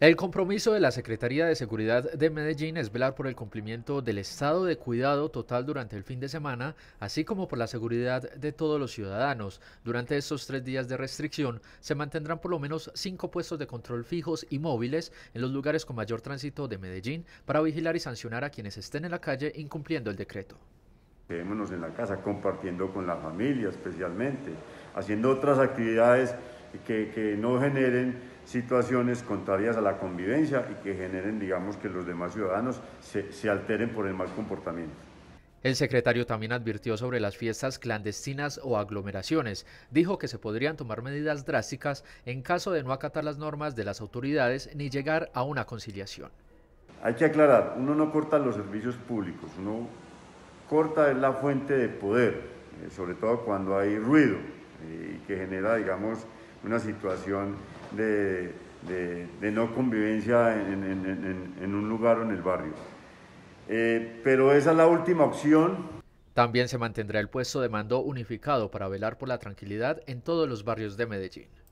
El compromiso de la Secretaría de Seguridad de Medellín es velar por el cumplimiento del estado de cuidado total durante el fin de semana, así como por la seguridad de todos los ciudadanos. Durante estos tres días de restricción se mantendrán por lo menos cinco puestos de control fijos y móviles en los lugares con mayor tránsito de Medellín para vigilar y sancionar a quienes estén en la calle incumpliendo el decreto. Quedémonos en la casa compartiendo con la familia especialmente, haciendo otras actividades que, no generen situaciones contrarias a la convivencia y que generen, digamos, que los demás ciudadanos se, se, alteren por el mal comportamiento. El secretario también advirtió sobre las fiestas clandestinas o aglomeraciones. Dijo que se podrían tomar medidas drásticas en caso de no acatar las normas de las autoridades ni llegar a una conciliación. Hay que aclarar, uno no corta los servicios públicos, uno corta la fuente de poder, eh, sobre todo cuando hay ruido eh, y que genera, digamos, una situación de, de, no convivencia en, un lugar o en el barrio. Eh, pero esa es la última opción. También se mantendrá el puesto de mando unificado para velar por la tranquilidad en todos los barrios de Medellín.